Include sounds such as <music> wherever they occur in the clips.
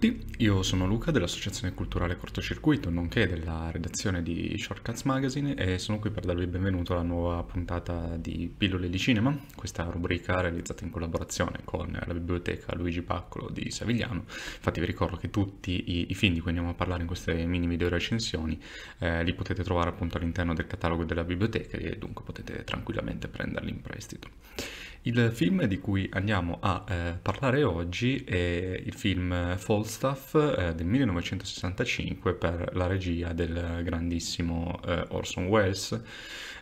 tutti, io sono Luca dell'Associazione Culturale Cortocircuito, nonché della redazione di Shortcuts Magazine e sono qui per darvi il benvenuto alla nuova puntata di Pillole di Cinema, questa rubrica realizzata in collaborazione con la biblioteca Luigi Paccolo di Savigliano. Infatti vi ricordo che tutti i, i film di cui andiamo a parlare in queste mini video recensioni eh, li potete trovare appunto all'interno del catalogo della biblioteca e dunque potete tranquillamente prenderli in prestito. Il film di cui andiamo a eh, parlare oggi è il film Falstaff eh, del 1965 per la regia del grandissimo eh, Orson Welles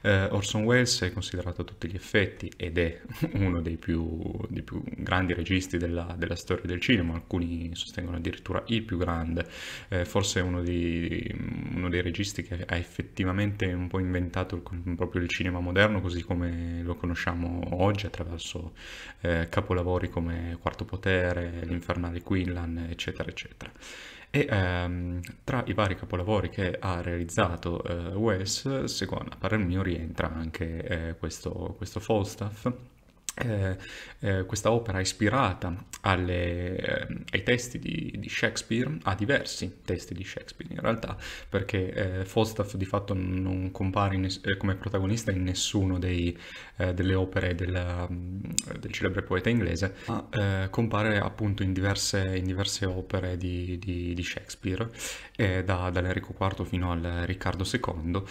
eh, Orson Welles è considerato a tutti gli effetti ed è <laughs> uno dei più, dei più grandi registi della, della, storia del cinema, alcuni sostengono addirittura il più grande, eh, forse uno, di, uno dei registi che ha effettivamente un po' inventato il, proprio il cinema moderno così come lo conosciamo oggi attraverso eh, capolavori come Quarto Potere, L'Infernale Quinlan, eccetera, eccetera. E ehm, tra i vari capolavori che ha realizzato eh, Wells, secondo a parer mio, rientra anche eh, questo, questo Falstaff eh, eh, questa opera è ispirata alle, eh, ai testi di, di, Shakespeare, a diversi testi di Shakespeare in realtà, perché eh, Falstaff di fatto non compare in, eh, come protagonista in nessuno dei, delle opere della, mm, del celebre poeta inglese, ma compare appunto in diverse, in diverse opere di, di, di Shakespeare, da, dall'Enrico IV fino al Riccardo II,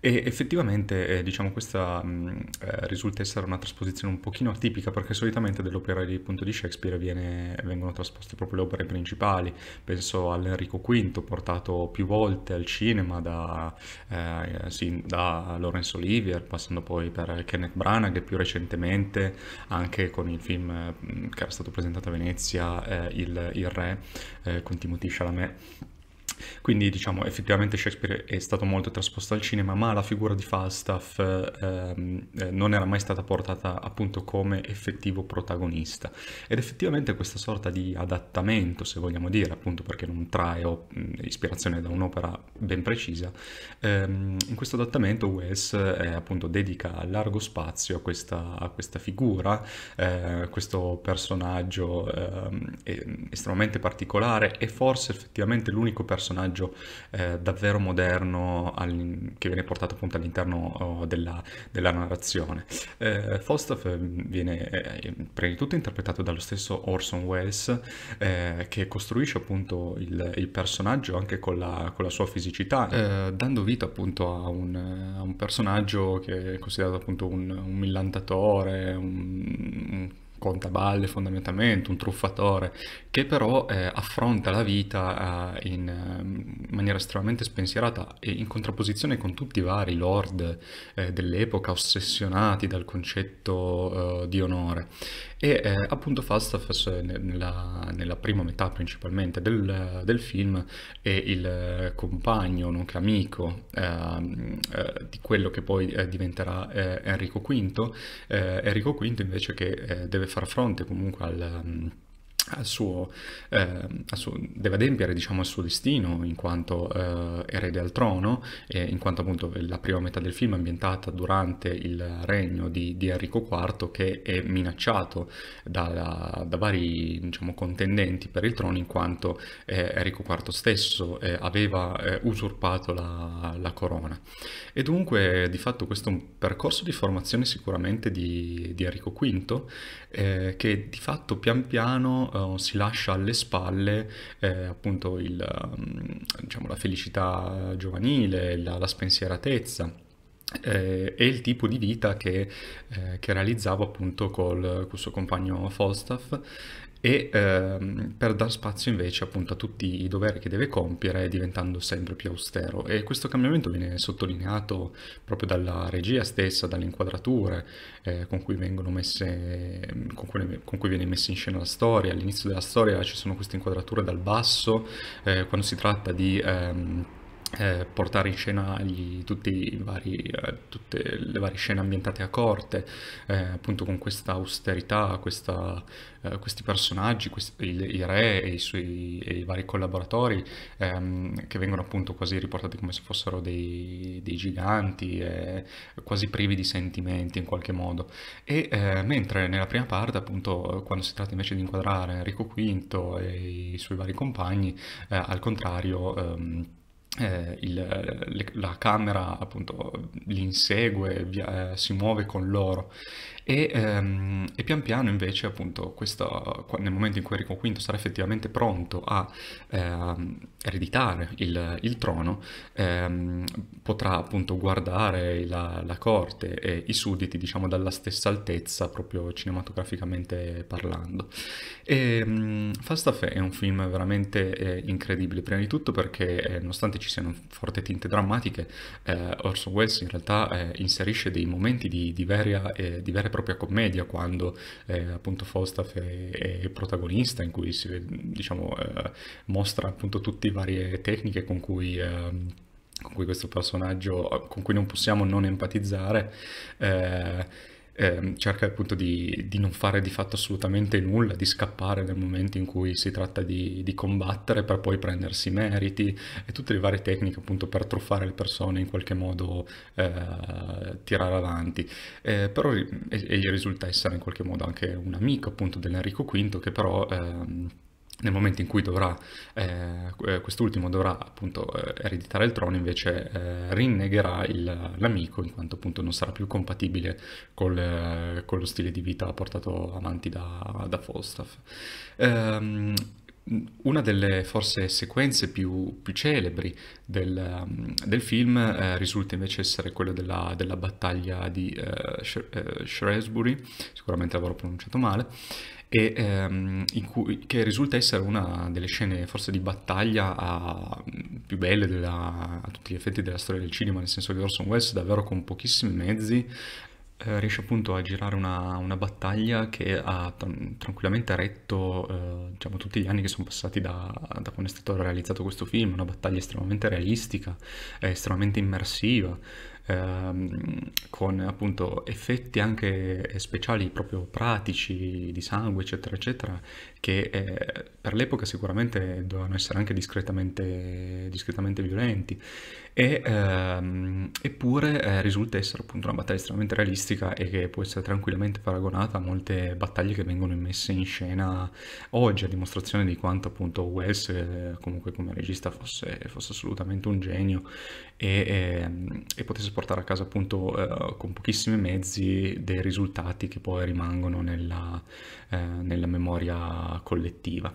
e effettivamente diciamo questa mh, mm, risulta essere una trasposizione un pochino meno atipica perché solitamente delle opere di, appunto, di Shakespeare viene, vengono trasposte proprio le opere principali, penso all'Enrico V portato più volte al cinema da, eh, sì, da Laurence Olivier, passando poi per Kenneth Branagh e più recentemente anche con il film mm, che era stato presentato a Venezia, eh, il, il, Re, eh, con Timothy Chalamet quindi diciamo effettivamente Shakespeare è stato molto trasposto al cinema, ma la figura di Falstaff ehm, eh, non era mai stata portata appunto come effettivo protagonista. Ed effettivamente questa sorta di adattamento, se vogliamo dire, appunto perché non trae mm, ispirazione da un'opera ben precisa, ehm, in questo adattamento Wes eh, appunto dedica largo spazio a questa, a questa figura, eh, questo personaggio eh, estremamente particolare e forse effettivamente l'unico personaggio personaggio eh, davvero moderno che viene portato appunto all'interno oh, della, della, narrazione. Eh, Falstaff mm, viene eh, eh, prima di tutto interpretato dallo stesso Orson Welles eh, che costruisce appunto il, il personaggio anche con la, con la sua fisicità, eh, dando vita appunto a un, a un, personaggio che è considerato appunto un, un millantatore, un, un contaballe fondamentalmente, un truffatore, che però eh, affronta la vita eh, in eh, maniera estremamente spensierata e in contrapposizione con tutti i vari lord eh, dell'epoca ossessionati dal concetto eh, di onore. E eh, appunto Falstaff nella, nella, prima metà principalmente del, del, film è il compagno, nonché amico ehm, di quello che poi diventerà Enrico V, Enrico V invece che deve far fronte comunque al mm, al suo, eh, al suo, deve adempiere diciamo, al suo destino in quanto eh, erede al trono, eh, in quanto appunto la prima metà del film è ambientata durante il regno di, di Enrico IV che è minacciato da, da vari diciamo, contendenti per il trono in quanto eh, Enrico IV stesso eh, aveva eh, usurpato la, la, corona. E dunque di fatto questo è un percorso di formazione sicuramente di, di Enrico V che di fatto pian piano eh, si lascia alle spalle eh, appunto il, mm, diciamo, la felicità giovanile, la, la spensieratezza. Eh, e il tipo di vita che, eh, che realizzava appunto col, col suo compagno Falstaff e ehm, per dar spazio invece appunto a tutti i doveri che deve compiere diventando sempre più austero e questo cambiamento viene sottolineato proprio dalla regia stessa, dalle inquadrature eh, con, cui messe, con, cui, con cui viene messa in scena la storia, all'inizio della storia ci sono queste inquadrature dal basso eh, quando si tratta di ehm, eh, portare in scena gli, vari, eh, tutte le varie scene ambientate a corte, eh, appunto con questa austerità, questa, eh, questi personaggi, questi, il, il, re e i, suoi, e i vari collaboratori ehm, che vengono appunto quasi riportati come se fossero dei, dei giganti, eh, quasi privi di sentimenti in qualche modo. E mentre nella prima parte appunto quando si tratta invece di inquadrare Enrico V e i suoi vari compagni, al contrario... Ehm, eh, il, le, la camera appunto li insegue, via, eh, si muove con loro e, ehm, e pian piano invece appunto questo, nel momento in cui Enrico V sarà effettivamente pronto a ehm, ereditare il, il trono ehm, potrà appunto guardare la, la, corte e i sudditi diciamo dalla stessa altezza proprio cinematograficamente parlando. E, ehm, Fast è un film veramente eh, incredibile prima di tutto perché eh, nonostante ci siano forti tinte drammatiche eh, Orson Welles in realtà eh, inserisce dei momenti di, di, veria, eh, di vera propria commedia quando eh, appunto Falstaff è, è, protagonista in cui si diciamo, eh, mostra appunto tutte le varie tecniche con cui... Eh, con cui questo personaggio, con cui non possiamo non empatizzare, eh, Ehm, cerca appunto di, di, non fare di fatto assolutamente nulla, di scappare nel momento in cui si tratta di, di combattere per poi prendersi meriti e tutte le varie tecniche appunto per truffare le persone in qualche modo eh, tirare avanti. Eh, però egli risulta essere in qualche modo anche un amico appunto dell'Enrico V che però... Ehm, nel momento in cui dovrà, eh, eh quest'ultimo dovrà appunto eh, ereditare il trono, invece eh, rinnegherà il, l'amico in quanto appunto non sarà più compatibile col, eh, con lo stile di vita portato avanti da, da Falstaff. Um, una delle forse sequenze più, più celebri del, del film eh, risulta invece essere quella della, della battaglia di eh, eh Shrewsbury, sicuramente l'avrò pronunciato male, e, ehm, cui, che risulta essere una delle scene forse di battaglia a, più belle della, a tutti gli effetti della storia del cinema, nel senso che Orson Welles davvero con pochissimi mezzi eh, riesce appunto a girare una, una battaglia che ha tran tranquillamente retto eh, diciamo, tutti gli anni che sono passati da, da, quando è stato realizzato questo film, una battaglia estremamente realistica, eh, estremamente immersiva, ehm, con appunto effetti anche speciali proprio pratici di sangue eccetera eccetera che eh, per l'epoca sicuramente dovevano essere anche discretamente, discretamente violenti e, ehm, eppure eh, risulta essere appunto una battaglia estremamente realistica e che può essere tranquillamente paragonata a molte battaglie che vengono messe in scena oggi a dimostrazione di quanto appunto Wells eh, comunque come regista fosse, fosse, assolutamente un genio e, e, ehm, e potesse portare a casa appunto eh, con pochissimi mezzi dei risultati che poi rimangono nella, eh, nella memoria collettiva.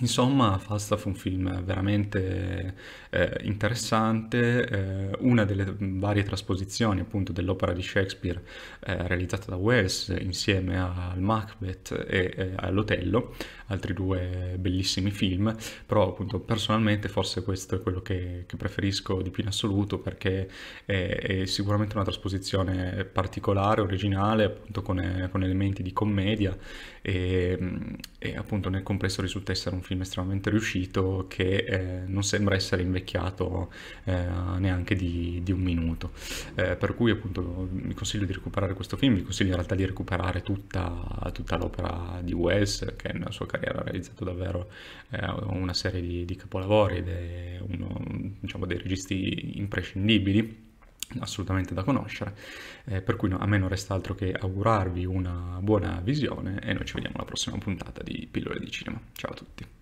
Insomma, Falstaff è un film veramente eh, interessante, eh, una delle varie trasposizioni appunto dell'opera di Shakespeare eh, realizzata da Wells insieme al Macbeth e eh, all'Otello, altri due bellissimi film, però appunto personalmente forse questo è quello che, che preferisco di più in assoluto perché è, è, sicuramente una trasposizione particolare, originale, appunto con, con elementi di commedia e, e appunto nel complesso risulta essere un film estremamente riuscito che eh, non sembra essere invecchiato eh, neanche di, di, un minuto. Eh, per cui appunto mi consiglio di recuperare questo film, vi consiglio in realtà di recuperare tutta, tutta l'opera di Wells che nella sua carriera ha realizzato davvero eh, una serie di, di, capolavori ed è uno diciamo, dei registi imprescindibili assolutamente da conoscere, eh, per cui no, a me non resta altro che augurarvi una buona visione e noi ci vediamo alla prossima puntata di Pillole di Cinema. Ciao a tutti!